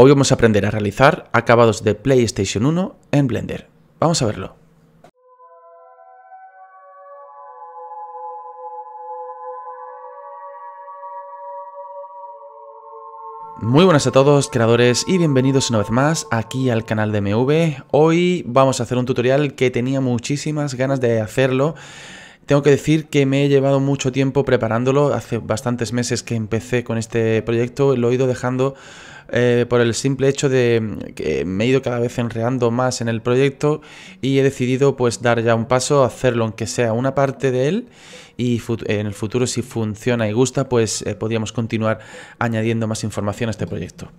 Hoy vamos a aprender a realizar acabados de PlayStation 1 en Blender. Vamos a verlo. Muy buenas a todos creadores y bienvenidos una vez más aquí al canal de MV. Hoy vamos a hacer un tutorial que tenía muchísimas ganas de hacerlo. Tengo que decir que me he llevado mucho tiempo preparándolo, hace bastantes meses que empecé con este proyecto, lo he ido dejando eh, por el simple hecho de mm, que me he ido cada vez enreando más en el proyecto y he decidido pues dar ya un paso, hacerlo aunque sea una parte de él y en el futuro si funciona y gusta pues eh, podríamos continuar añadiendo más información a este proyecto.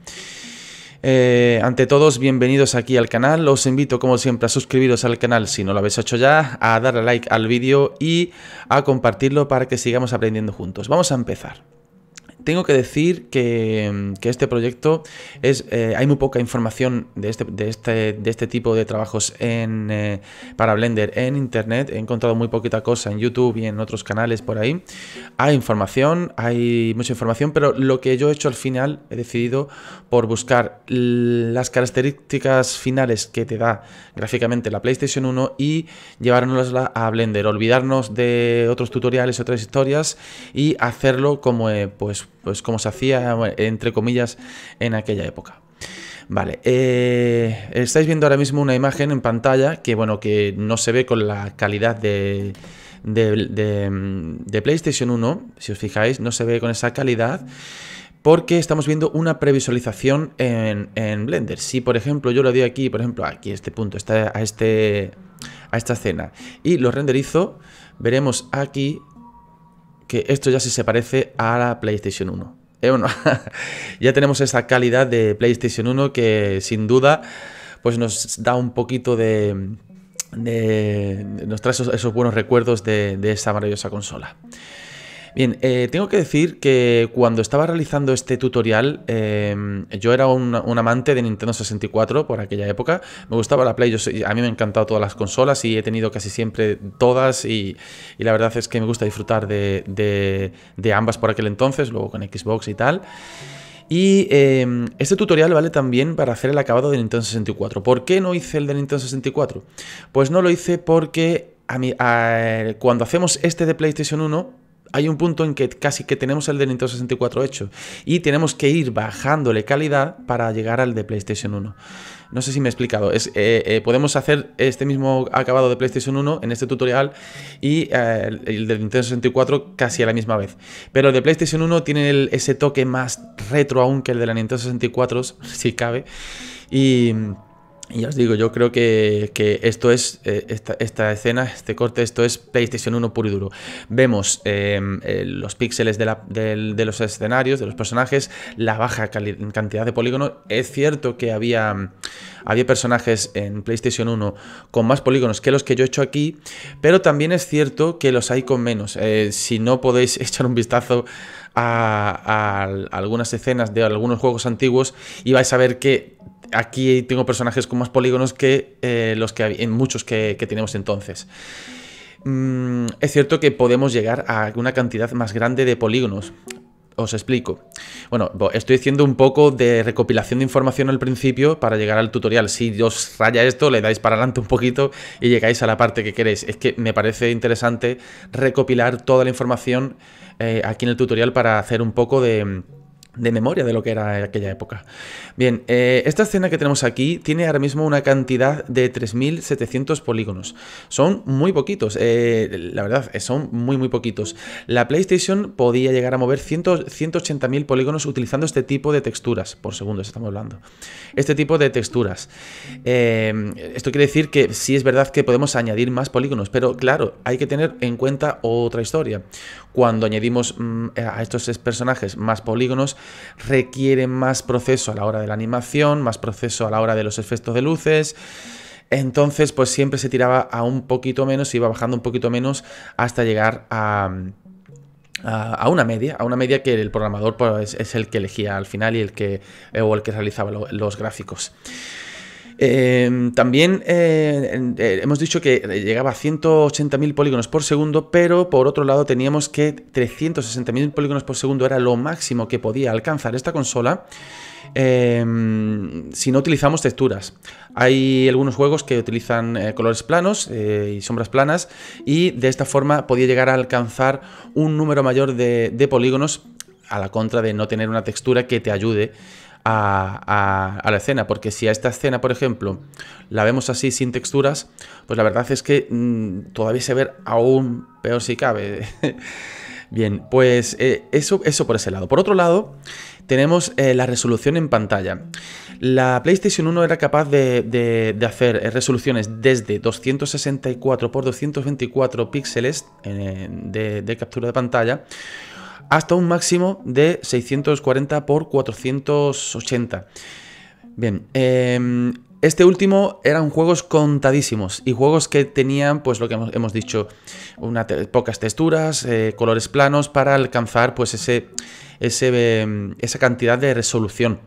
Eh, ante todos, bienvenidos aquí al canal. Os invito, como siempre, a suscribiros al canal si no lo habéis hecho ya, a darle like al vídeo y a compartirlo para que sigamos aprendiendo juntos. Vamos a empezar tengo que decir que, este proyecto es. Eh, hay muy poca información de este, este, este tipo de trabajos eh, para Blender en internet. He encontrado muy poquita cosa en YouTube y en otros canales por ahí. Hay información, hay mucha información, pero lo que yo he hecho al final he decidido por buscar las características finales que te da gráficamente la PlayStation 1 y llevarnos a Blender, olvidarnos de otros tutoriales, otras historias y hacerlo como eh, pues pues como se hacía, entre comillas, en aquella época. Vale, eh, estáis viendo ahora mismo una imagen en pantalla que, bueno, que no se ve con la calidad de, de, PlayStation 1, si os fijáis, no se ve con esa calidad porque estamos viendo una previsualización en, en, Blender. Si, por ejemplo, yo lo doy aquí, por ejemplo, aquí, este punto, a, este, a esta escena, y lo renderizo, veremos aquí que esto ya sí se parece a la PlayStation 1. ¿Eh ya tenemos esa calidad de PlayStation 1 que sin duda pues nos da un poquito de... nos trae esos, buenos recuerdos de esa maravillosa consola. Bien, eh, tengo que decir que cuando estaba realizando este tutorial, em, yo era un, amante de Nintendo 64 por aquella época. Me gustaba la Play, a mí me han encantado todas las consolas y he tenido casi siempre todas y, la verdad es que me gusta disfrutar de, ambas por aquel entonces, luego con Xbox y tal. Y em, este tutorial vale también para hacer el acabado de Nintendo 64. ¿Por qué no hice el de Nintendo 64? Pues no lo hice porque a mí, cuando hacemos este de PlayStation 1 hay un punto en que casi que tenemos el de Nintendo 64 hecho y tenemos que ir bajándole calidad para llegar al de PlayStation 1. No sé si me he explicado. Eh, eh, podemos hacer este mismo acabado de PlayStation 1 en este tutorial y eh, el de Nintendo 64 casi a la misma vez. Pero el de PlayStation 1 tiene ese toque más retro aún que el de la Nintendo 64, si cabe. Y y ya os digo, yo creo que, esto es, eh, esta, escena, este corte, esto es PlayStation 1 puro y duro. Vemos em, eh, los píxeles de, los escenarios, de los personajes, la baja cantidad de polígonos. Es cierto que había, personajes en PlayStation 1 con más polígonos que los que yo he hecho aquí, pero también es cierto que los hay con menos. Eh, si no podéis echar un vistazo a, a, algunas escenas de algunos juegos antiguos y vais a ver que aquí tengo personajes con más polígonos que eh, los que en muchos que, tenemos entonces. Mm, es cierto que podemos llegar a una cantidad más grande de polígonos. Os explico. Bueno, estoy haciendo un poco de recopilación de información al principio para llegar al tutorial. Si os raya esto, le dais para adelante un poquito y llegáis a la parte que queréis. Es que me parece interesante recopilar toda la información eh, aquí en el tutorial para hacer un poco de de memoria de lo que era aquella época. Bien, eh, esta escena que tenemos aquí tiene ahora mismo una cantidad de 3.700 polígonos. Son muy poquitos, eh, la verdad, eh, son muy muy poquitos. La PlayStation podía llegar a mover 180.000 polígonos utilizando este tipo de texturas, por segundos estamos hablando. Este tipo de texturas. esto quiere decir que sí es verdad que podemos añadir más polígonos, pero claro, hay que tener en cuenta otra historia cuando añadimos mm, eh, a estos personajes más polígonos, requiere más proceso a la hora de la animación, más proceso a la hora de los efectos de luces. Entonces, pues siempre se tiraba a un poquito menos, iba bajando un poquito menos hasta llegar a, a, una media, a una media que el programador pues, es, el que elegía al final y el que, eh, o el que realizaba los gráficos. Em, también eh, eh, hemos dicho que eh, llegaba a 180.000 polígonos por segundo, pero por otro lado teníamos que 360.000 polígonos por segundo era lo máximo que podía alcanzar esta consola. Em, si no utilizamos texturas. Hay algunos juegos que utilizan colores planos y sombras planas y de esta forma podía llegar a alcanzar un número mayor de, de polígonos a la contra de no tener una textura que te ayude a, la escena, porque si a esta escena, por ejemplo, la vemos así sin texturas, pues la verdad es que mm, todavía se ve aún peor si cabe. Bien, pues eh, eso, eso por ese lado. Por otro lado, tenemos eh, la resolución en pantalla. La PlayStation 1 era capaz de, hacer eh, resoluciones desde 264 x 224 píxeles de, de captura de pantalla hasta un máximo de 640 por 480. Bien, em, este último eran juegos contadísimos y juegos que tenían, pues lo que hemos, dicho, una pocas texturas, eh, colores planos para alcanzar pues ese, em, esa cantidad de resolución.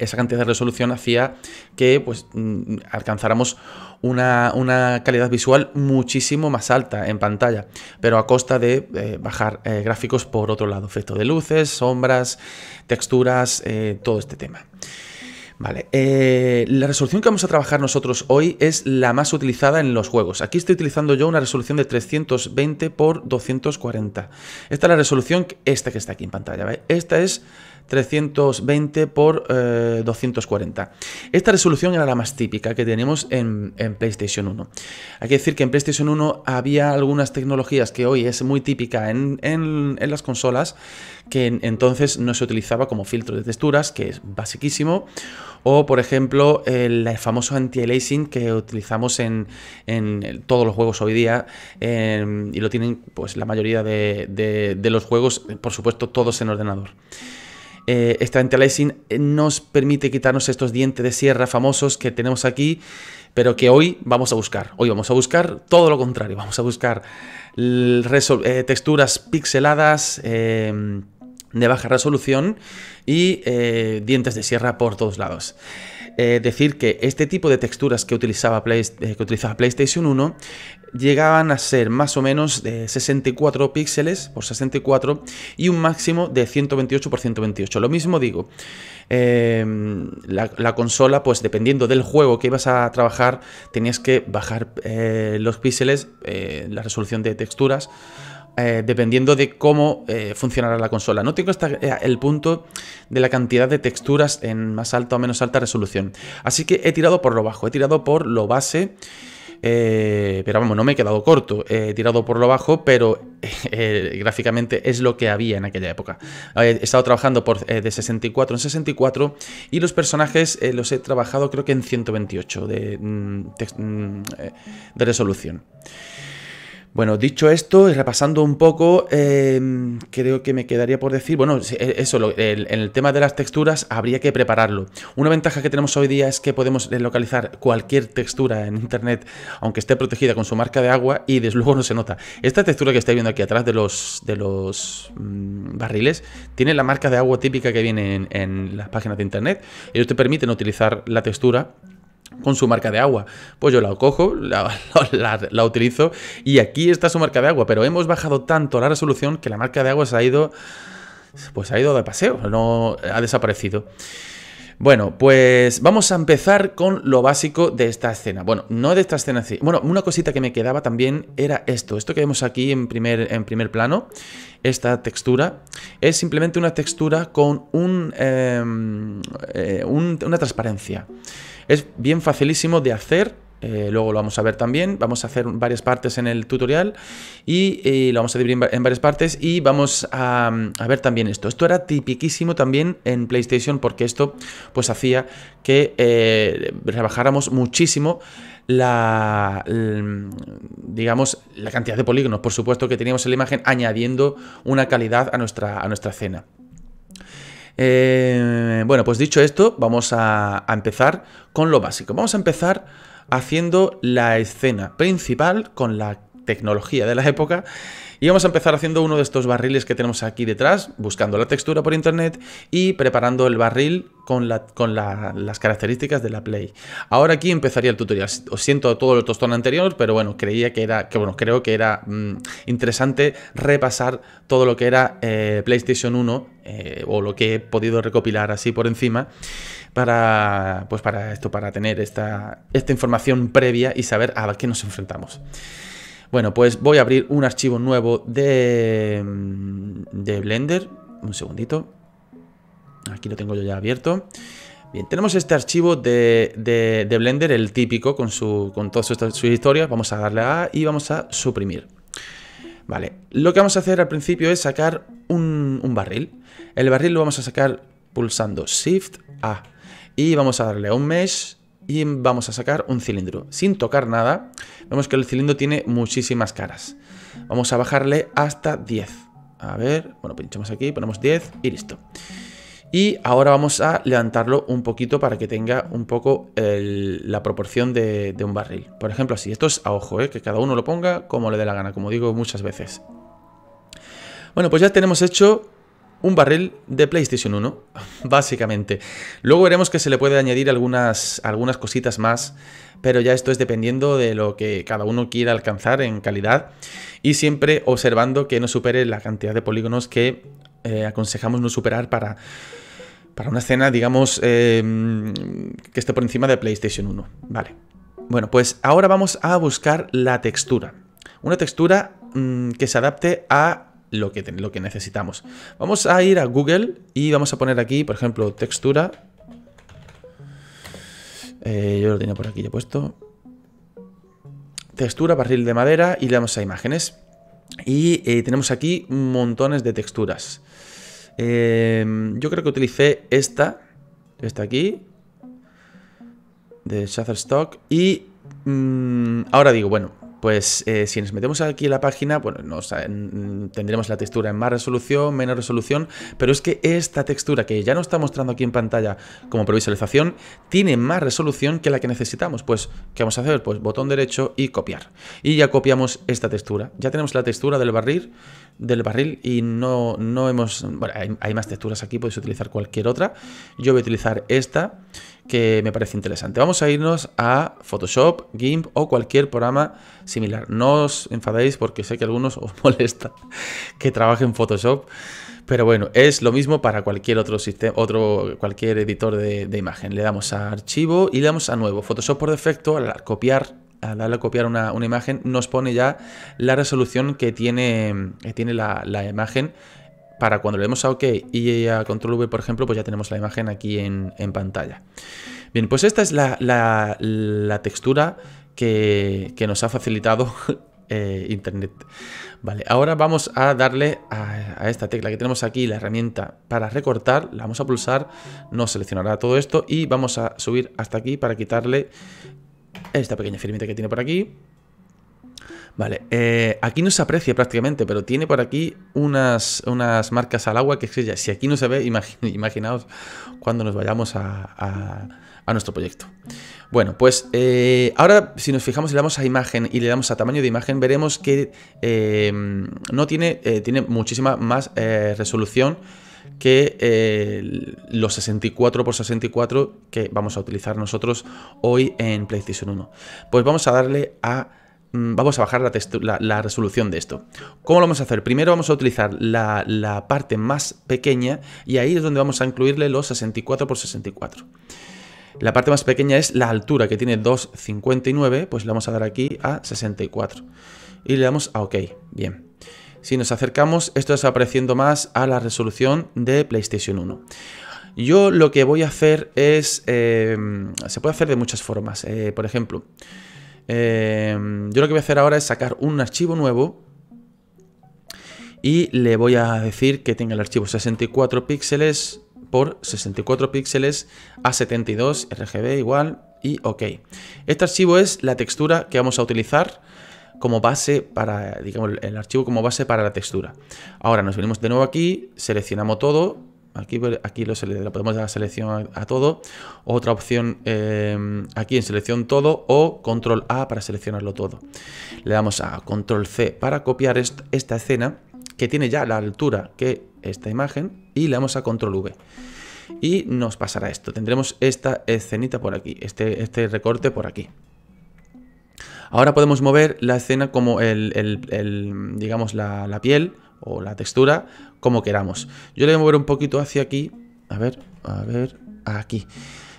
esa cantidad de resolución hacía que pues mm, alcanzáramos una, calidad visual muchísimo más alta en pantalla, pero a costa de eh, bajar eh, gráficos por otro lado, efecto de luces, sombras, texturas, eh, todo este tema. Vale, la resolución que vamos a trabajar nosotros hoy es la más utilizada en los juegos. Aquí estoy utilizando yo una resolución de 320 x 240. Esta es la resolución, esta que está aquí en pantalla, Esta es 320 por 240. Eh, Esta resolución era la más típica que tenemos en, PlayStation 1. Hay que decir que en PlayStation 1 había algunas tecnologías que hoy es muy típica en, las consolas, que entonces no se utilizaba como filtro de texturas, que es basiquísimo, o por ejemplo el famoso anti-aliasing que utilizamos en, todos los juegos hoy día em, y lo tienen pues la mayoría de los juegos, por supuesto todos en ordenador. Eh, esta eh, nos permite quitarnos estos dientes de sierra famosos que tenemos aquí, pero que hoy vamos a buscar. Hoy vamos a buscar todo lo contrario, vamos a buscar eh, texturas pixeladas. Em, de baja resolución y dientes de sierra por todos lados. Eh, decir que este tipo de texturas que utilizaba, que utilizaba PlayStation 1 llegaban a ser más o menos de 64 píxeles por 64 y un máximo de 128 por 128. Lo mismo digo, eh, la, consola, pues dependiendo del juego que ibas a trabajar, tenías que bajar eh, los píxeles, eh, la resolución de texturas. dependiendo de cómo funcionara la consola. No tengo hasta el punto de la cantidad de texturas en más alta o menos alta resolución. Así que he tirado por lo bajo, he tirado por lo base eh, pero vamos, no me he quedado corto, he tirado por lo bajo, pero eh, gráficamente es lo que había en aquella época. He estado trabajando eh, de 64 en 64 y los personajes los he trabajado creo que en 128 de, mm, mm, de resolución. Bueno, dicho esto y repasando un poco, em, creo que me quedaría por decir, bueno, e, eso, en el, tema de las texturas habría que prepararlo. Una ventaja que tenemos hoy día es que podemos localizar cualquier textura en Internet, aunque esté protegida con su marca de agua y desde luego no se nota. Esta textura que estáis viendo aquí atrás de los, de los mm, barriles tiene la marca de agua típica que viene en, las páginas de Internet. Ellos te permiten utilizar la textura con su marca de agua. Pues yo la cojo, la, utilizo y aquí está su marca de agua, pero hemos bajado tanto la resolución que la marca de agua se ha ido, pues ha ido de paseo, no ha desaparecido. Bueno, pues vamos a empezar con lo básico de esta escena. Bueno, no de esta escena, así. Bueno, una cosita que me quedaba también era esto. Esto que vemos aquí en primer, en primer plano, esta textura, es simplemente una textura con un, em, eh, una transparencia. Es bien facilísimo de hacer eh, luego lo vamos a ver también. Vamos a hacer varias partes en el tutorial y eh, lo vamos a dividir en, varias partes y vamos a, ver también esto. Esto era tipiquísimo también en PlayStation porque esto pues hacía que eh, rebajáramos muchísimo la, digamos, la cantidad de polígonos, por supuesto, que teníamos en la imagen, añadiendo una calidad a nuestra, a nuestra escena. bueno, pues dicho esto, vamos a, a empezar con lo básico. Vamos a empezar haciendo la escena principal con la tecnología de la época y vamos a empezar haciendo uno de estos barriles que tenemos aquí detrás, buscando la textura por internet y preparando el barril con, las características de la Play. Ahora aquí empezaría el tutorial. Os siento todo el tostón anterior, pero bueno, creía que era, bueno, creo que era mm, interesante repasar todo lo que era eh, PlayStation 1 eh, o lo que he podido recopilar así por encima para pues para esto para tener esta, esta información previa y saber a qué nos enfrentamos. Bueno, pues voy a abrir un archivo nuevo mm, de, Blender. Un segundito. Aquí lo tengo yo ya abierto. Bien, tenemos este archivo de, Blender, el típico, con, su, con todas sus, historias. Vamos a darle a y vamos a suprimir. Vale, lo que vamos a hacer al principio es sacar un, un barril. El barril lo vamos a sacar pulsando Shift A. Y vamos a darle a un mesh y vamos a sacar un cilindro. Sin tocar nada, vemos que el cilindro tiene muchísimas caras. Vamos a bajarle hasta 10. A ver, bueno, pinchamos aquí, ponemos 10 y listo. Y ahora vamos a levantarlo un poquito para que tenga un poco la proporción de, un barril. Por ejemplo, así. Esto es a ojo, ¿eh? que cada uno lo ponga como le dé la gana, como digo muchas veces. Bueno, pues ya tenemos hecho un barril de PlayStation 1, básicamente. Luego veremos que se le puede añadir algunas, algunas cositas más, pero ya esto es dependiendo de lo que cada uno quiera alcanzar en calidad y siempre observando que no supere la cantidad de polígonos que eh, aconsejamos no superar para, para una escena, digamos, em, que esté por encima de PlayStation 1. Vale. Bueno, pues ahora vamos a buscar la textura. Una textura mm, que se adapte a lo que, lo que necesitamos. Vamos a ir a Google y vamos a poner aquí, por ejemplo, textura. Eh, yo lo tenía por aquí ya puesto. Textura, barril de madera y le damos a imágenes. Y eh, tenemos aquí montones de texturas. Eh, yo creo que utilicé esta, esta aquí, de Shutterstock. Y mm, ahora digo, bueno, pues eh, si nos metemos aquí en la página, bueno, tendremos la textura en más resolución, menos resolución, pero es que esta textura que ya nos está mostrando aquí en pantalla como previsualización, tiene más resolución que la que necesitamos. Pues, ¿qué vamos a hacer? Pues botón derecho y copiar. Y ya copiamos esta textura. Ya tenemos la textura del barril, del barril y no, no hemos... Bueno, hay, hay más texturas aquí, podéis utilizar cualquier otra. Yo voy a utilizar esta que me parece interesante. Vamos a irnos a Photoshop, GIMP o cualquier programa similar. No os enfadéis porque sé que algunos os molesta que trabaje en Photoshop. Pero bueno, es lo mismo para cualquier otro sistema, otro, cualquier editor de, imagen. Le damos a archivo y le damos a nuevo. Photoshop por defecto, al copiar, al darle a copiar una, imagen, nos pone ya la resolución que tiene, que tiene la imagen para cuando le demos a OK y a Control V, por ejemplo, pues ya tenemos la imagen aquí en, pantalla. Bien, pues esta es la, textura que, nos ha facilitado eh, Internet. Vale, ahora vamos a darle a, a, esta tecla que tenemos aquí, la herramienta para recortar, la vamos a pulsar, nos seleccionará todo esto y vamos a subir hasta aquí para quitarle esta pequeña firmita que tiene por aquí Vale, eh, aquí no se aprecia prácticamente, pero tiene por aquí unas, unas marcas al agua que si aquí no se ve, imaginaos cuando nos vayamos a, nuestro proyecto. Bueno, pues eh, ahora si nos fijamos y le damos a imagen y le damos a tamaño de imagen, veremos que eh, no tiene, tiene muchísima más resolución que los 64x64 que vamos a utilizar nosotros hoy en PlayStation 1. Pues vamos a darle a Mm, vamos a bajar la, resolución de esto. ¿Cómo lo vamos a hacer? Primero vamos a utilizar la, parte más pequeña y ahí es donde vamos a incluirle los 64x64. La parte más pequeña es la altura, que tiene 2,59, pues le vamos a dar aquí a 64. Y le damos a OK, bien. Si nos acercamos, esto está apareciendo más a la resolución de PlayStation 1. Yo lo que voy a hacer es... Eh, se puede hacer de muchas formas. Eh, por ejemplo, Em, yo lo que voy a hacer ahora es sacar un archivo nuevo y le voy a decir que tenga el archivo 64 píxeles por 64 píxeles a 72 RGB igual y OK. Este archivo es la textura que vamos a utilizar como base para, digamos, el archivo como base para la textura. Ahora nos venimos de nuevo aquí, seleccionamos todo, Aquí, lo, podemos dar a selección a, todo. Otra opción eh, aquí en selección todo o control A para seleccionarlo todo. Le damos a control C para copiar esta escena que tiene ya la altura que esta imagen y le damos a control V. Y nos pasará esto. Tendremos esta escenita por aquí, este, este recorte por aquí. Ahora podemos mover la escena como el, el, el digamos, la, la, piel o la textura, como queramos. Yo le voy a mover un poquito hacia aquí, a ver, a ver, aquí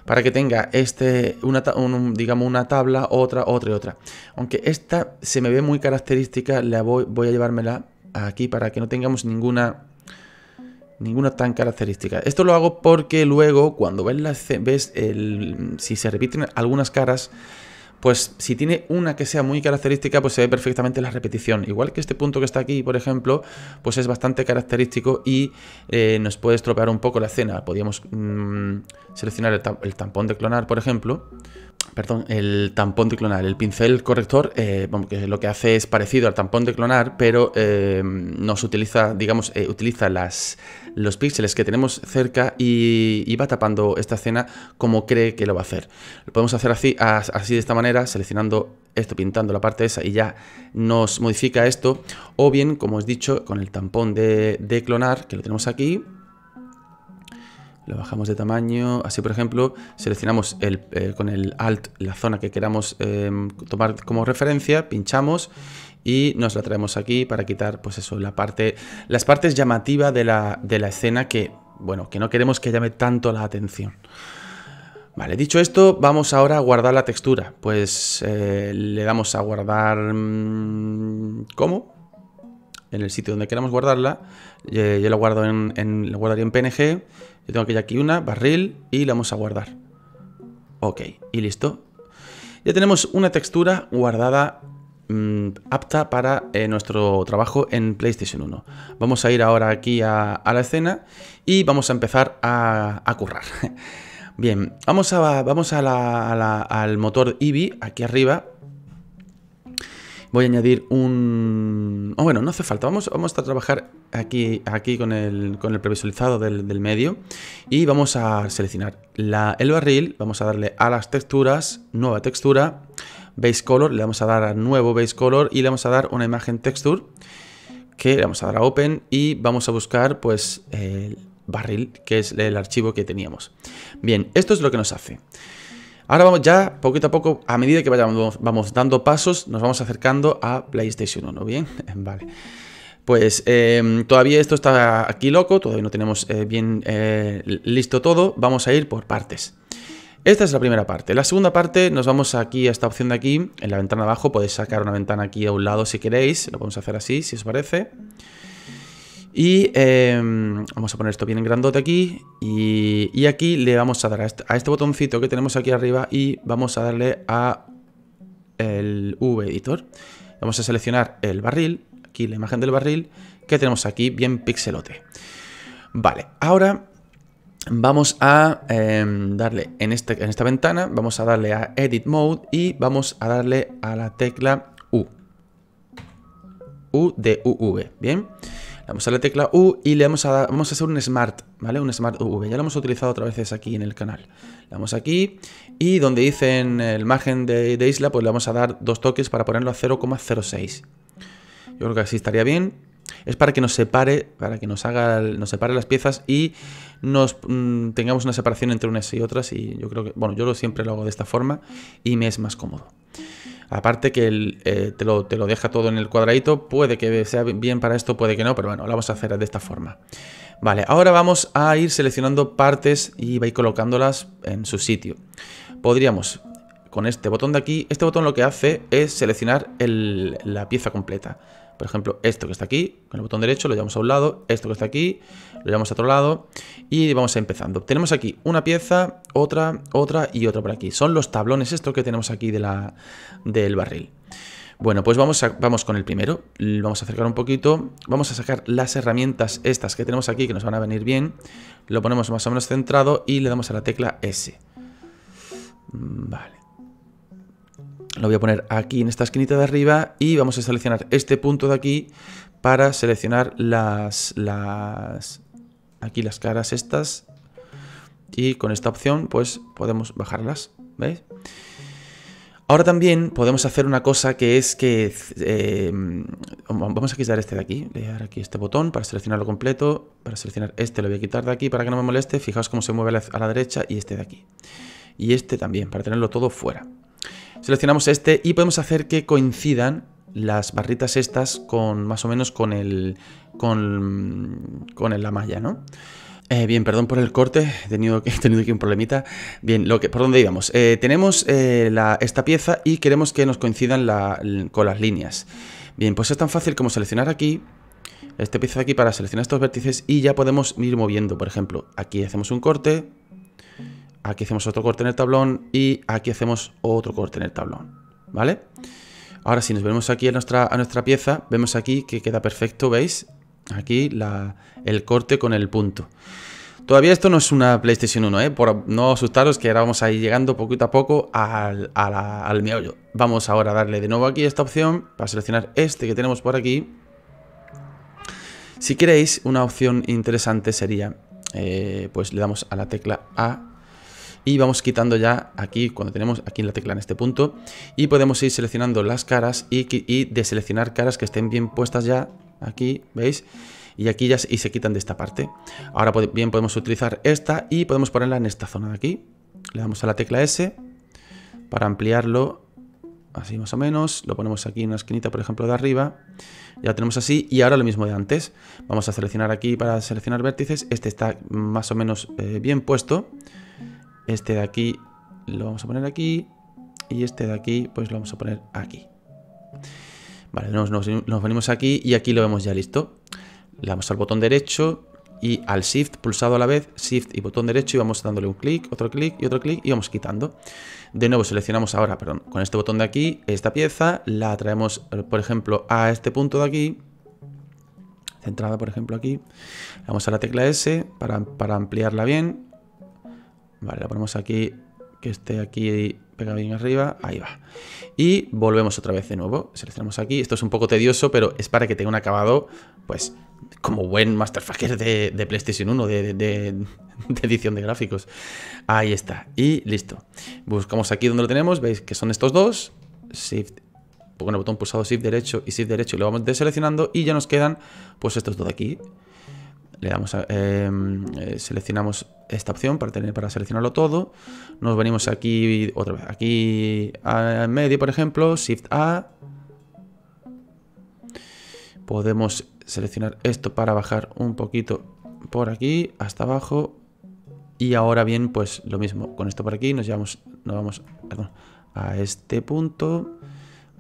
para que tenga este, una, digamos una tabla, otra, otra y otra. Aunque esta se me ve muy característica, la voy, voy a llevármela aquí para que no tengamos ninguna ninguna tan característica. Esto lo hago porque luego cuando ves, la, ves el, si se repiten algunas caras, pues si tiene una que sea muy característica, pues se ve perfectamente la repetición. Igual que este punto que está aquí, por ejemplo, pues es bastante característico y eh, nos puede estropear un poco la escena. Podríamos mm, seleccionar el tampón de clonar, por ejemplo, perdón, el tampón de clonar. El pincel corrector, eh, que lo que hace es parecido al tampón de clonar, pero eh, nos utiliza, digamos, eh, utiliza las, los píxeles que tenemos cerca y, va tapando esta escena como cree que lo va a hacer. Lo podemos hacer así, así de esta manera, seleccionando esto, pintando la parte esa y ya nos modifica esto. O bien, como os he dicho, con el tampón de clonar, que lo tenemos aquí, lo bajamos de tamaño, así por ejemplo, seleccionamos eh, con el Alt la zona que queramos em, tomar como referencia, pinchamos y nos la traemos aquí para quitar pues eso, la parte, las partes llamativas de la, escena que, bueno, que no queremos que llame tanto la atención. Vale, dicho esto, vamos ahora a guardar la textura. Pues eh, le damos a guardar... Mm, ¿Cómo? en el sitio donde queramos guardarla. Eh, yo, la guardo en, la guardaría en PNG. Yo tengo aquí una, barril, y la vamos a guardar. Ok, y listo. Ya tenemos una textura guardada mm, apta para eh, nuestro trabajo en PlayStation 1. Vamos a ir ahora aquí a, la escena y vamos a empezar a, currar. Bien, vamos, a, vamos al motor Eevee, aquí arriba, Voy a añadir un... Oh, bueno, no hace falta. Vamos, a trabajar aquí, aquí con, el, previsualizado del, medio. Y vamos a seleccionar el barril. Vamos a darle a las texturas, nueva textura, base color. Le vamos a dar a nuevo base color y le vamos a dar una imagen texture que le vamos a dar a open y vamos a buscar pues el barril, que es el archivo que teníamos. Bien, esto es lo que nos hace. Ahora vamos ya, poquito a poco, a medida que vayamos vamos dando pasos, nos vamos acercando a PlayStation 1, ¿bien? vale. Pues em, todavía esto está aquí loco, todavía no tenemos eh, bien eh, listo todo, vamos a ir por partes. Esta es la primera parte. La segunda parte nos vamos aquí a esta opción de aquí, en la ventana abajo, podéis sacar una ventana aquí a un lado si queréis, lo podemos hacer así, si os parece. Y em, vamos a poner esto bien en grandote aquí. Y, y aquí le vamos a dar a este, botoncito que tenemos aquí arriba y vamos a darle a el V editor. Vamos a seleccionar el barril, aquí la imagen del barril que tenemos aquí bien pixelote. Vale, ahora vamos a em, darle en, este, en esta ventana, vamos a darle a Edit Mode y vamos a darle a la tecla U. U de UV, ¿bien? bien vamos a la tecla U y le vamos a, vamos a hacer un Smart, ¿vale? Un Smart UV, ya lo hemos utilizado otra veces aquí en el canal. Le damos aquí y donde dice en el margen de, isla, pues le vamos a dar dos toques para ponerlo a 0,06. Yo creo que así estaría bien. Es para que nos separe, para que nos haga, nos separe las piezas y nos mm, tengamos una separación entre unas y otras. Y yo creo que, bueno, yo siempre lo hago de esta forma y me es más cómodo. Aparte que eh, te, lo, te, lo, deja todo en el cuadradito, puede que sea bien para esto, puede que no, pero bueno, lo vamos a hacer de esta forma. Vale, ahora vamos a ir seleccionando partes y vais colocándolas en su sitio. Podríamos, con este botón de aquí, este botón lo que hace es seleccionar la pieza completa. Por ejemplo, esto que está aquí, con el botón derecho lo llevamos a un lado, esto que está aquí, lo llevamos a otro lado y vamos empezando. Tenemos aquí una pieza, otra, otra y otra por aquí. Son los tablones esto que tenemos aquí del barril. Bueno, pues vamos, vamos con el primero, vamos a acercar un poquito, vamos a sacar las herramientas estas que tenemos aquí que nos van a venir bien, lo ponemos más o menos centrado y le damos a la tecla S. Mm, vale lo voy a poner aquí en esta esquinita de arriba y vamos a seleccionar este punto de aquí para seleccionar las, las aquí las caras estas y con esta opción pues podemos bajarlas, ¿veis? Ahora también podemos hacer una cosa que es que... Eh, vamos a quitar este de aquí. Le voy a dar aquí este botón para seleccionarlo completo. Para seleccionar este lo voy a quitar de aquí para que no me moleste. Fijaos cómo se mueve a la derecha y este de aquí. Y este también, para tenerlo todo fuera. Seleccionamos este y podemos hacer que coincidan las barritas estas con más o menos con el con, con la malla, ¿no? Eh, bien, perdón por el corte, he tenido, he tenido aquí un problemita. Bien, lo que, ¿por dónde íbamos? Eh, tenemos eh, la, esta pieza y queremos que nos coincidan con las líneas. Bien, pues es tan fácil como seleccionar aquí, esta pieza de aquí para seleccionar estos vértices y ya podemos ir moviendo. Por ejemplo, aquí hacemos un corte, aquí hacemos otro corte en el tablón y aquí hacemos otro corte en el tablón, ¿vale? Ahora si nos vemos aquí a nuestra, a nuestra pieza, vemos aquí que queda perfecto, ¿veis? Aquí el corte con el punto. Todavía esto no es una PlayStation 1, ¿eh? Por no asustaros que ahora vamos a ir llegando poquito a poco al, al, meollo. Vamos ahora a darle de nuevo aquí esta opción para seleccionar este que tenemos por aquí. Si queréis, una opción interesante sería, eh, pues le damos a la tecla A y vamos quitando ya aquí, cuando tenemos aquí en la tecla en este punto, y podemos ir seleccionando las caras y, deseleccionar caras que estén bien puestas ya aquí, ¿veis? Y aquí ya y se quitan de esta parte. Ahora bien podemos utilizar esta y podemos ponerla en esta zona de aquí. Le damos a la tecla S para ampliarlo así más o menos, lo ponemos aquí en una esquinita, por ejemplo, de arriba, ya tenemos así, y ahora lo mismo de antes, vamos a seleccionar aquí para seleccionar vértices, este está más o menos eh, bien puesto, este de aquí lo vamos a poner aquí. Y este de aquí, pues lo vamos a poner aquí. Vale, nos, nos, venimos aquí y aquí lo vemos ya listo. Le damos al botón derecho y al Shift pulsado a la vez, Shift y botón derecho y vamos dándole un clic, otro clic y otro clic y vamos quitando. De nuevo seleccionamos ahora, perdón, con este botón de aquí, esta pieza, la traemos, eh, por ejemplo, a este punto de aquí, centrada por ejemplo aquí, vamos a la tecla S para, para ampliarla bien, Vale, la ponemos aquí, que esté aquí pega bien arriba, ahí va. Y volvemos otra vez de nuevo, seleccionamos aquí, esto es un poco tedioso, pero es para que tenga un acabado, pues, como buen masterfucker de, de PlayStation 1, de, edición de gráficos. Ahí está, y listo. Buscamos aquí donde lo tenemos, veis que son estos dos, Shift con el botón pulsado Shift derecho y Shift derecho y lo vamos deseleccionando y ya nos quedan pues estos dos de aquí. Le damos em, eh, seleccionamos esta opción para, tener, para seleccionarlo todo. Nos venimos aquí otra vez, aquí en medio, por ejemplo, Shift A. Podemos seleccionar esto para bajar un poquito por aquí hasta abajo. Y ahora bien, pues lo mismo, con esto por aquí nos llevamos, nos vamos a este punto,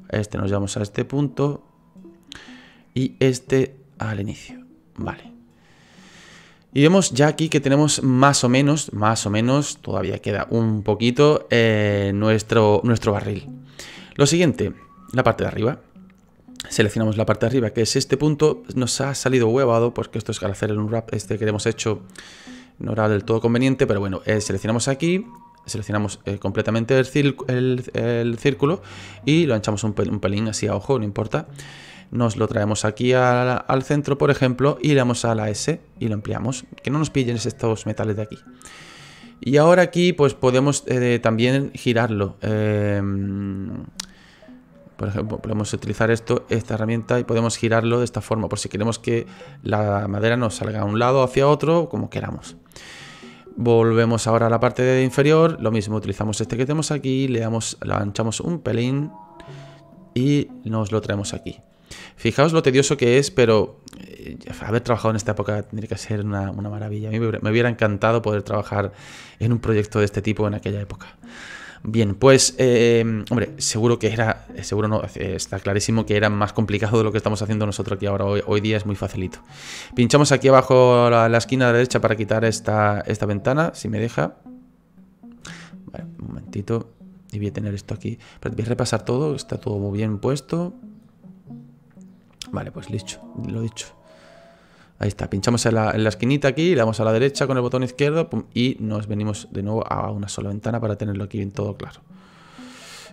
este nos llevamos a este punto y este al inicio. Vale. Y vemos ya aquí que tenemos más o menos, más o menos, todavía queda un poquito, eh, nuestro, nuestro barril. Lo siguiente, la parte de arriba. Seleccionamos la parte de arriba, que es este punto. Nos ha salido huevado, porque esto es al hacer el unwrap este que hemos hecho no era del todo conveniente, pero bueno, eh, seleccionamos aquí, seleccionamos eh, completamente el, círculo y lo anchamos un, un pelín así a ojo, no importa nos lo traemos aquí al centro, por ejemplo, y le damos a la S y lo ampliamos, que no nos pillen estos metales de aquí. Y ahora aquí pues podemos eh, también girarlo. Em, por ejemplo, podemos utilizar esto, esta herramienta y podemos girarlo de esta forma, por si queremos que la madera nos salga a un lado hacia otro, como queramos. Volvemos ahora a la parte de inferior, lo mismo, utilizamos este que tenemos aquí, le damos, lo anchamos un pelín y nos lo traemos aquí. Fijaos lo tedioso que es, pero eh, haber trabajado en esta época tendría que ser una, maravilla. A mí me hubiera, encantado poder trabajar en un proyecto de este tipo en aquella época. Bien, pues, eh, hombre, seguro que era, eh, seguro no, está clarísimo que era más complicado de lo que estamos haciendo nosotros aquí ahora. Hoy, día es muy facilito. Pinchamos aquí abajo la, la esquina derecha para quitar esta, esta ventana, si me deja. un momentito. Y voy a tener esto aquí. voy a repasar todo, está todo muy bien puesto. Vale, pues listo, lo he dicho. Ahí está, pinchamos en la, esquinita aquí, le damos a la derecha con el botón izquierdo y nos venimos de nuevo a una sola ventana para tenerlo aquí bien todo claro.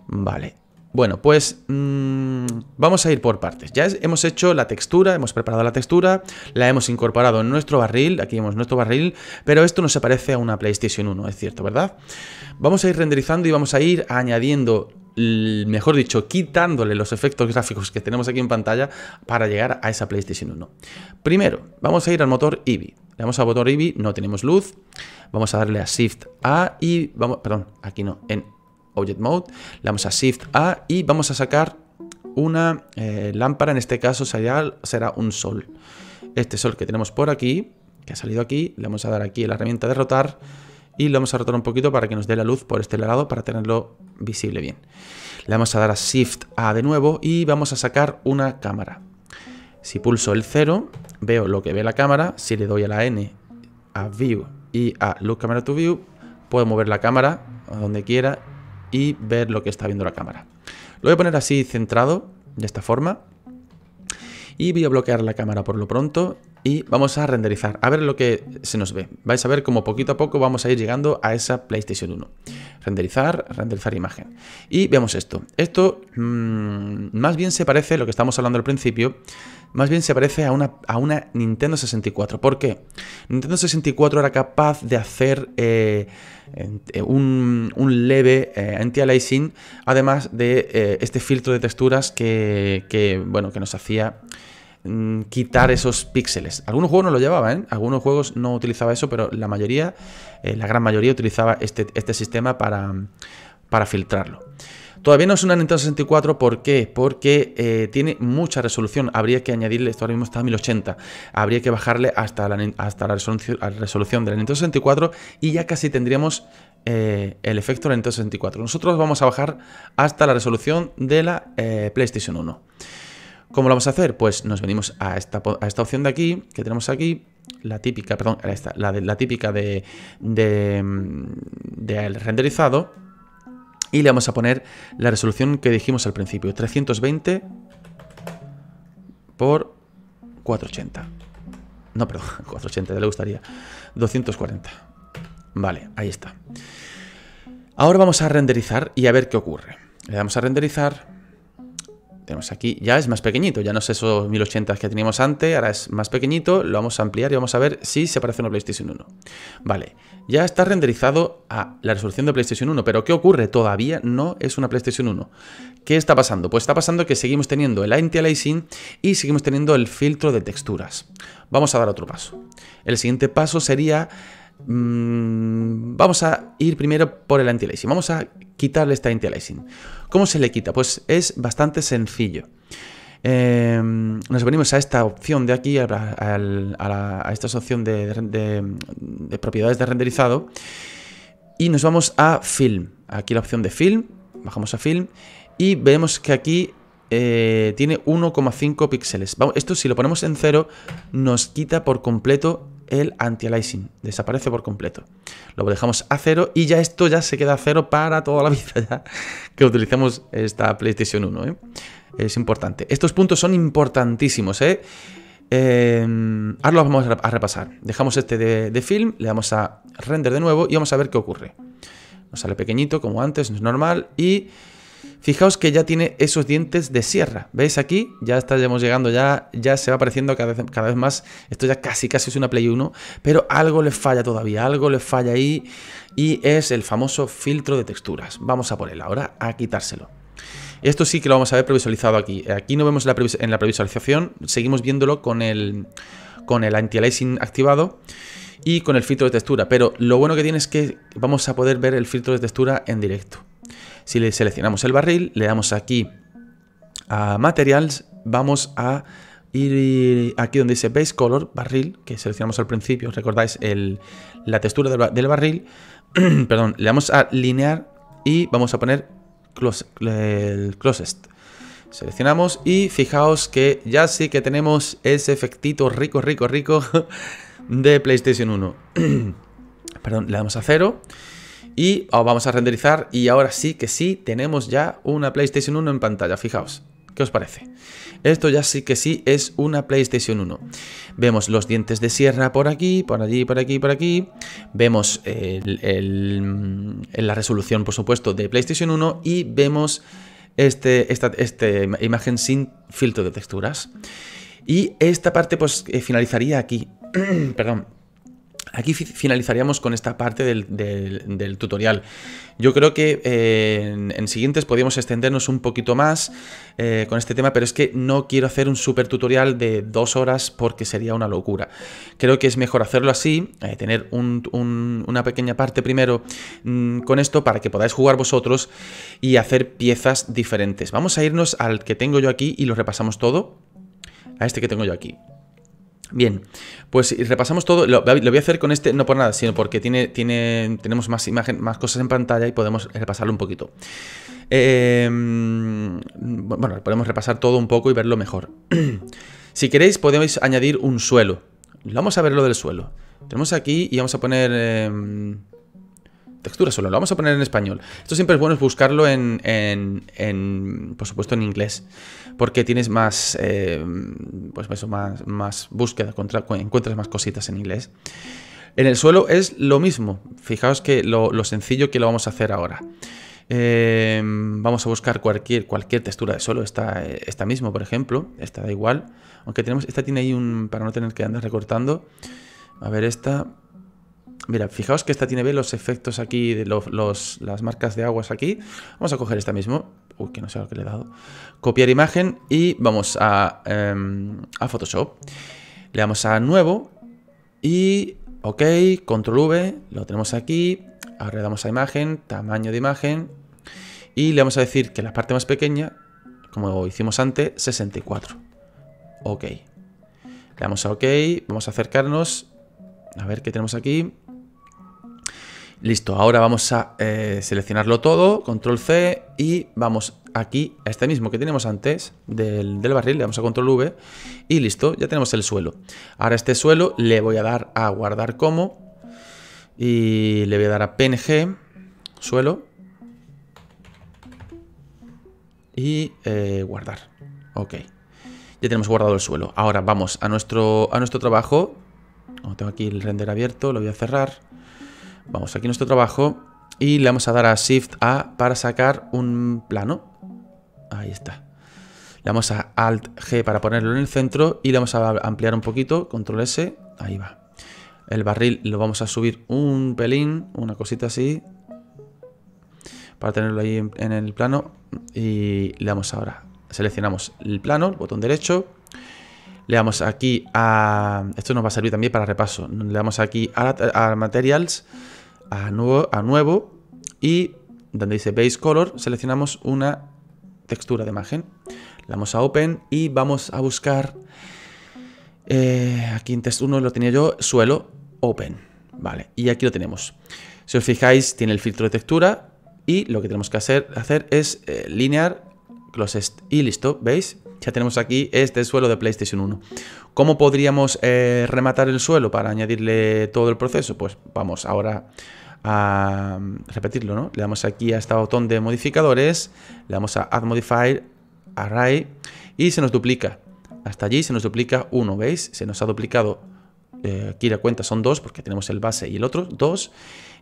Vale, bueno, pues mm, vamos a ir por partes. Ya hemos hecho la textura, hemos preparado la textura, la hemos incorporado en nuestro barril, aquí vemos nuestro barril, pero esto no se parece a una PlayStation 1, es cierto, ¿verdad? Vamos a ir renderizando y vamos a ir añadiendo mejor dicho, quitándole los efectos gráficos que tenemos aquí en pantalla para llegar a esa PlayStation 1. Primero, vamos a ir al motor Eevee. Le damos al motor Eevee, no tenemos luz. Vamos a darle a Shift A y vamos, perdón, aquí no, en Object Mode. Le damos a Shift A y vamos a sacar una eh, lámpara, en este caso será, será un sol. Este sol que tenemos por aquí, que ha salido aquí, le vamos a dar aquí la herramienta de rotar y lo vamos a rotar un poquito para que nos dé la luz por este lado para tenerlo visible bien. Le vamos a dar a Shift A de nuevo y vamos a sacar una cámara. Si pulso el 0, veo lo que ve la cámara. Si le doy a la N, a View y a Look Camera to View, puedo mover la cámara a donde quiera y ver lo que está viendo la cámara. Lo voy a poner así centrado, de esta forma. Y voy a bloquear la cámara por lo pronto y vamos a renderizar, a ver lo que se nos ve. Vais a ver como poquito a poco vamos a ir llegando a esa PlayStation 1. Renderizar, renderizar imagen. Y veamos esto. Esto mm, más bien se parece, a lo que estamos hablando al principio, más bien se parece a una, a una Nintendo 64. ¿Por qué? Nintendo 64 era capaz de hacer eh, eh, un, leve eh, anti-aliasing, además de este filtro de texturas que, que, bueno, que nos hacía mm, quitar esos píxeles. Algunos juegos no lo llevaban, algunos juegos no utilizaba eso, pero la mayoría, la gran mayoría utilizaba este, este sistema para, para filtrarlo. Todavía no es una Nintendo 64, ¿por qué? Porque eh, tiene mucha resolución. Habría que añadirle, esto ahora mismo está a 1080. Habría que bajarle hasta la, hasta la, resolución, de la Nintendo 64 y ya casi tendríamos eh, el efecto de la Nintendo 64. Nosotros vamos a bajar hasta la resolución de la eh, PlayStation 1. ¿Cómo lo vamos a hacer? Pues nos venimos a esta, esta opción de aquí, que tenemos aquí, la típica, perdón, la, de, la típica de, de, mm, de el renderizado y le vamos a poner la resolución que dijimos al principio, 320 por 480. No, perdón, 480, ya le gustaría. 240. Vale, ahí está. Ahora vamos a renderizar y a ver qué ocurre. Le damos a renderizar aquí, ya es más pequeñito, ya no es esos 1080 que teníamos antes, ahora es más pequeñito, lo vamos a ampliar y vamos a ver si se parece a una PlayStation 1. Vale, ya está renderizado a la resolución de PlayStation 1, pero ¿qué ocurre? Todavía no es una PlayStation 1. ¿Qué está pasando? Pues está pasando que seguimos teniendo el anti-aliasing y seguimos teniendo el filtro de texturas. Vamos a dar otro paso. El siguiente paso sería Mm, vamos a ir primero por el anti-aliasing. Vamos a quitarle este anti ¿Cómo se le quita? Pues es bastante sencillo. Em, nos venimos a esta opción de aquí, a, esta opción de, propiedades de renderizado. Y nos vamos a Film. Aquí la opción de Film. Bajamos a Film. Y vemos que aquí eh, tiene 1,5 píxeles. Esto si lo ponemos en 0 nos quita por completo el anti-aliasing, desaparece por completo. Lo dejamos a cero y ya esto ya se queda a cero para toda la vida que utilicemos esta PlayStation 1. ¿eh? Es importante. Estos puntos son importantísimos. ¿eh? Em, ahora los vamos a repasar. Dejamos este de, de, film, le damos a render de nuevo y vamos a ver qué ocurre. Nos sale pequeñito como antes, no es normal y Fijaos que ya tiene esos dientes de sierra. ¿Veis aquí? Ya estamos llegando, ya, ya se va apareciendo cada vez, más. Esto ya casi, casi es una Play 1, pero algo le falla todavía, algo le falla ahí y es el famoso filtro de texturas. Vamos a por ahora, a quitárselo. Esto sí que lo vamos a ver previsualizado aquí. Aquí no vemos en la previsualización, seguimos viéndolo con el, con el anti-aliasing activado y con el filtro de textura, pero lo bueno que tiene es que vamos a poder ver el filtro de textura en directo. Si le seleccionamos el barril, le damos aquí a Materials, vamos a ir aquí donde dice Base Color, barril, que seleccionamos al principio, recordáis la textura del, barril, perdón, le damos a linear y vamos a poner close, el Closest. Seleccionamos y fijaos que ya sí que tenemos ese efectito rico, rico, rico de PlayStation 1. perdón, le damos a 0 y vamos a renderizar y ahora sí que sí tenemos ya una PlayStation 1 en pantalla, fijaos. ¿Qué os parece? Esto ya sí que sí es una PlayStation 1. Vemos los dientes de sierra por aquí, por allí, por aquí, por aquí. Vemos la resolución, por supuesto, de PlayStation 1 y vemos este, esta este imagen sin filtro de texturas. Y esta parte pues eh, finalizaría aquí. Perdón. Aquí finalizaríamos con esta parte del, tutorial. Yo creo que eh, en, siguientes podríamos extendernos un poquito más eh, con este tema, pero es que no quiero hacer un super tutorial de dos horas porque sería una locura. Creo que es mejor hacerlo así, eh, tener una pequeña parte primero mm, con esto para que podáis jugar vosotros y hacer piezas diferentes. Vamos a irnos al que tengo yo aquí y lo repasamos todo. A este que tengo yo aquí. Bien, pues repasamos todo. Lo, voy a hacer con este, no por nada, sino porque tiene, tenemos más imagen, más cosas en pantalla y podemos repasarlo un poquito. Em, bueno, podemos repasar todo un poco y verlo mejor. si queréis, podéis añadir un suelo. Vamos a ver lo del suelo. Tenemos aquí y vamos a poner. Em, textura solo. Lo vamos a poner en español. Esto siempre es bueno buscarlo en, por supuesto, en inglés, porque tienes más, eh, pues eso, más, más búsqueda, encuentras más cositas en inglés. En el suelo es lo mismo. Fijaos que lo, sencillo que lo vamos a hacer ahora. Eh, vamos a buscar cualquier, cualquier textura de suelo. Esta, esta mismo, por ejemplo. Esta da igual. Aunque tenemos. Esta tiene ahí un. para no tener que andar recortando. A ver, esta. Mira, fijaos que esta tiene ve los efectos aquí, de las marcas de aguas aquí. Vamos a coger esta mismo. Uy, que no sé lo que le he dado. Copiar imagen y vamos a, em, a Photoshop. Le damos a nuevo y ok, control V, lo tenemos aquí. Ahora le damos a imagen, tamaño de imagen y le vamos a decir que la parte más pequeña, como hicimos antes, 64. Ok. Le damos a OK, vamos a acercarnos, a ver qué tenemos aquí. Listo, ahora vamos a eh, seleccionarlo todo, control C y vamos aquí a este mismo que tenemos antes del, barril, le damos a control V y listo, ya tenemos el suelo. Ahora este suelo le voy a dar a guardar como y le voy a dar a PNG, suelo y eh, guardar. Ok, ya tenemos guardado el suelo. Ahora vamos a nuestro, a nuestro trabajo. Oh, tengo aquí el render abierto, lo voy a cerrar Vamos aquí nuestro trabajo y le vamos a dar a Shift A para sacar un plano. Ahí está. Le vamos a Alt G para ponerlo en el centro y le vamos a ampliar un poquito, Control S, ahí va. El barril lo vamos a subir un pelín, una cosita así, para tenerlo ahí en, el plano. Y le damos ahora, seleccionamos el plano, botón derecho, le damos aquí a... Esto nos va a servir también para repaso. Le damos aquí a Materials a nuevo, a nuevo y donde dice Base Color seleccionamos una textura de imagen. La vamos a Open y vamos a buscar, eh, aquí en test 1 lo tenía yo, suelo Open. Vale, y aquí lo tenemos. Si os fijáis, tiene el filtro de textura y lo que tenemos que hacer, hacer es eh, linear y listo, ¿veis? Ya tenemos aquí este suelo de PlayStation 1. ¿Cómo podríamos eh, rematar el suelo para añadirle todo el proceso? Pues vamos ahora a repetirlo, ¿no? Le damos aquí a este botón de modificadores, le damos a Add Modifier, Array, y se nos duplica. Hasta allí se nos duplica uno, ¿veis? Se nos ha duplicado, eh, aquí la cuenta son dos porque tenemos el base y el otro dos.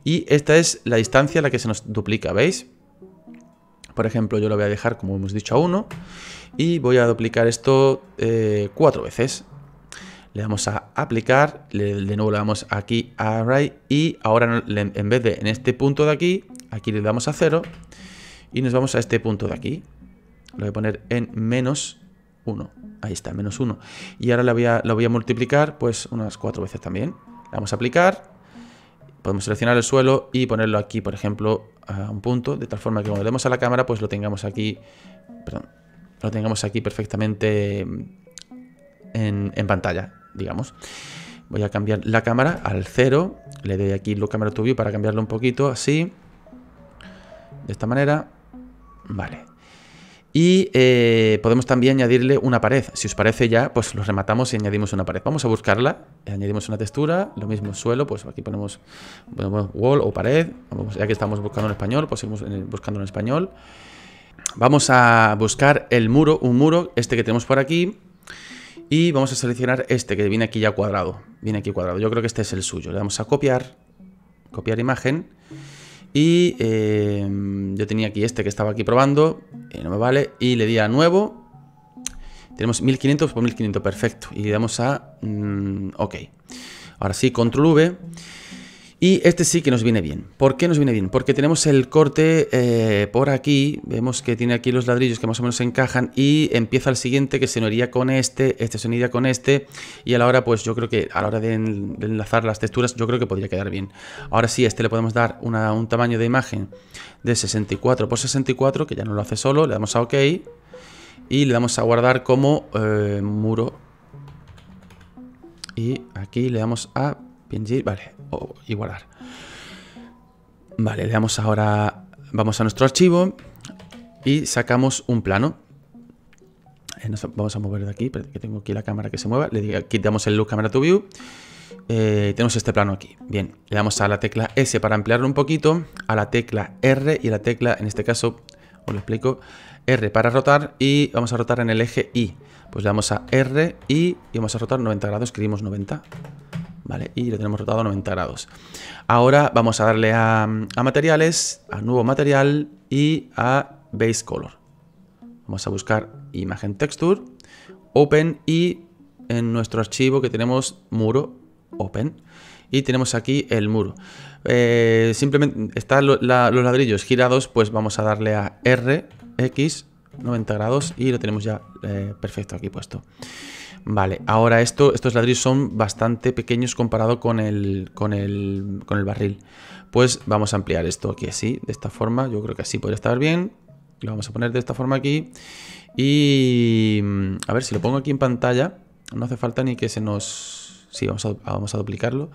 y esta es la distancia a la que se nos duplica, ¿veis? Por ejemplo, yo lo voy a dejar, como hemos dicho, a 1 y voy a duplicar esto eh, cuatro veces. Le damos a aplicar, le, de nuevo le damos aquí a array y ahora en vez de en este punto de aquí, aquí le damos a 0 y nos vamos a este punto de aquí. Lo voy a poner en menos 1. Ahí está, menos 1. Y ahora lo voy, a, lo voy a multiplicar pues unas cuatro veces también. Le vamos a aplicar Podemos seleccionar el suelo y ponerlo aquí, por ejemplo, a un punto, de tal forma que cuando le demos a la cámara, pues lo tengamos aquí, perdón, lo tengamos aquí perfectamente mm, en, pantalla, digamos. Voy a cambiar la cámara al cero, le doy aquí lo camera to view para cambiarlo un poquito, así, de esta manera, vale. Y eh, podemos también añadirle una pared. Si os parece ya, pues lo rematamos y añadimos una pared. Vamos a buscarla. Eh, añadimos una textura. Lo mismo suelo. Pues aquí ponemos, wall o pared. ya que estamos buscando en español, pues seguimos buscando en español. Vamos a buscar el muro, un muro, este que tenemos por aquí. Y vamos a seleccionar este que viene aquí ya cuadrado. Viene aquí cuadrado. Yo creo que este es el suyo. Le damos a copiar. Copiar imagen. Y em, yo tenía aquí este que estaba aquí probando, eh, no me vale, y le di a nuevo. Tenemos 1500 por 1500, perfecto. Y le damos a mm, OK. Ahora sí, control V. Y este sí que nos viene bien. ¿Por qué nos viene bien? Porque tenemos el corte eh, por aquí, vemos que tiene aquí los ladrillos que más o menos encajan y empieza el siguiente que se uniría con este, este se uniría con este y a la hora pues yo creo que a la hora de enlazar las texturas yo creo que podría quedar bien. Ahora sí, a este le podemos dar un tamaño de imagen de 64 por 64 que ya no lo hace solo, le damos a OK y le damos a guardar como eh, muro y aquí le damos a PNG, vale, o igualar. Vale, le damos ahora, vamos a nuestro archivo y sacamos un plano. Eh, vamos a mover de aquí, que tengo aquí la cámara que se mueva. Le digo, quitamos el look camera to view. Eh, tenemos este plano aquí. Bien, le damos a la tecla S para ampliarlo un poquito, a la tecla R y a la tecla, en este caso, os lo explico, R para rotar y vamos a rotar en el eje Y. Pues le damos a R, y vamos a rotar 90 grados, escribimos 90. Y lo tenemos rotado a 90 grados. Ahora vamos a darle a, materiales, a nuevo material y a base color. Vamos a buscar imagen texture, open y en nuestro archivo que tenemos muro, open. Y tenemos aquí el muro. Eh, simplemente están los ladrillos girados, pues vamos a darle a RX 90 grados y lo tenemos ya eh, perfecto aquí puesto. Vale, ahora esto, estos ladrillos son bastante pequeños comparado con el, con el, barril. Pues vamos a ampliar esto aquí así, de esta forma. Yo creo que así podría estar bien. Lo vamos a poner de esta forma aquí. Y mm, a ver, si lo pongo aquí en pantalla, no hace falta ni que se nos... Sí, vamos a, vamos a duplicarlo.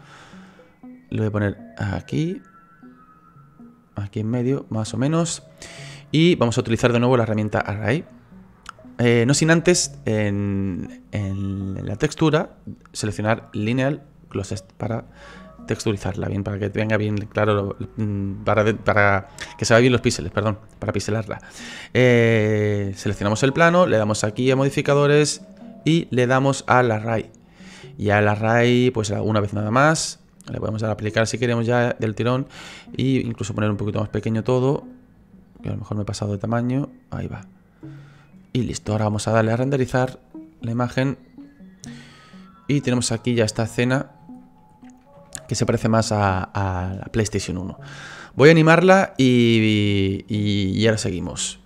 Lo voy a poner aquí. Aquí en medio, más o menos. Y vamos a utilizar de nuevo la herramienta Array. Eh, no sin antes, en, la textura, seleccionar Lineal Closest para texturizarla bien, para que venga bien claro, mm, para, para que se vea bien los píxeles, perdón, para píxelarla. Eh, seleccionamos el plano, le damos aquí a modificadores y le damos al array. Y al array, pues una vez nada más, le podemos dar a aplicar si queremos ya del tirón e incluso poner un poquito más pequeño todo, a lo mejor me he pasado de tamaño, ahí va. Y listo, ahora vamos a darle a renderizar la imagen. Y tenemos aquí ya esta escena que se parece más a, la PlayStation 1. Voy a animarla y, y, ahora seguimos.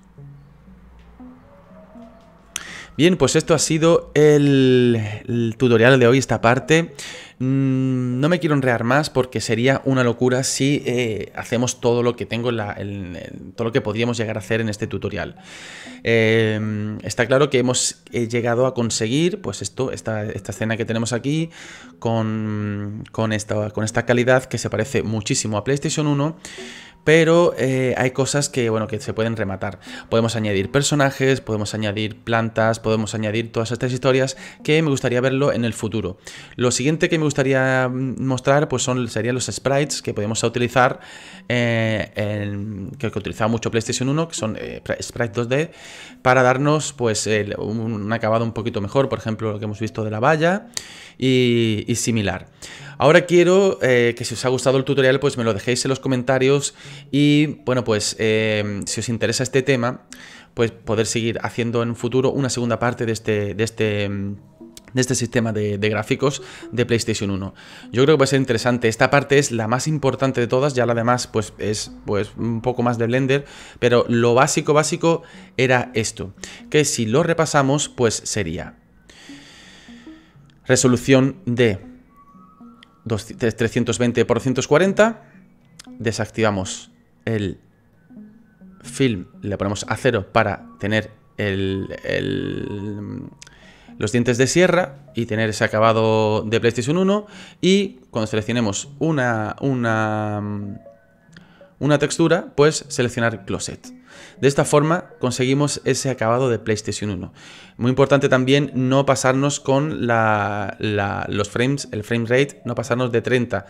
Bien, pues esto ha sido el tutorial de hoy, esta parte. Mm, no me quiero enrear más porque sería una locura si eh, hacemos todo lo que tengo, todo lo que podríamos llegar a hacer en este tutorial. Em, está claro que hemos llegado a conseguir, pues esto, esta, esta escena que tenemos aquí, con, esta, con esta calidad que se parece muchísimo a PlayStation 1, pero eh, hay cosas que, bueno, que se pueden rematar. Podemos añadir personajes, podemos añadir plantas, podemos añadir todas estas historias que me gustaría verlo en el futuro. Lo siguiente que me gustaría mm, mostrar pues son, serían los sprites que podemos utilizar, que, eh, que utilizaba mucho PlayStation 1, que son eh, sprites 2D, para darnos pues un, acabado un poquito mejor, por ejemplo, lo que hemos visto de la valla y similar. Ahora quiero eh, que si os ha gustado el tutorial, pues me lo dejéis en los comentarios y, bueno, pues em, si os interesa este tema, pues poder seguir haciendo en futuro una segunda parte de este... De este em, de este sistema de, gráficos de PlayStation 1. Yo creo que va a ser interesante. Esta parte es la más importante de todas, ya la demás pues es pues, un poco más de Blender, pero lo básico básico era esto, que si lo repasamos pues sería resolución de 320 por 240. Desactivamos el film, le ponemos a cero para tener el, los dientes de sierra y tener ese acabado de PlayStation 1. Y cuando seleccionemos una, una una textura, pues seleccionar Closet. De esta forma conseguimos ese acabado de PlayStation 1. Muy importante también no pasarnos con la, los frames, el frame rate, no pasarnos de 30.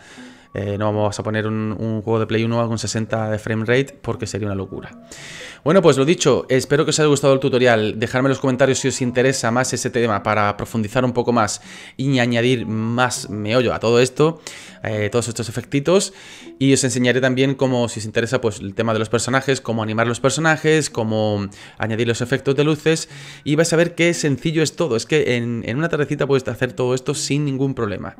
Eh, no vamos a poner un, juego de Play 1 con 60 de frame rate porque sería una locura. Bueno, pues lo dicho, espero que os haya gustado el tutorial. Dejadme en los comentarios si os interesa más ese tema para profundizar un poco más y añadir más meollo a todo esto. Eh, todos estos efectitos y os enseñaré también cómo, si os interesa, pues el tema de los personajes, cómo animar los personajes, cómo añadir los efectos de luces y vais a ver qué sencillo es todo, es que en, una tardecita puedes hacer todo esto sin ningún problema.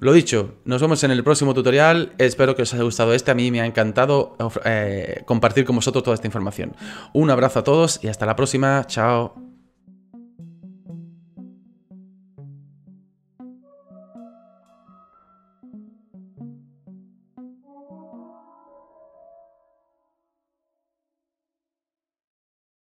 Lo dicho, nos vemos en el próximo tutorial, espero que os haya gustado este, a mí me ha encantado eh, compartir con vosotros toda esta información. Un abrazo a todos y hasta la próxima, chao.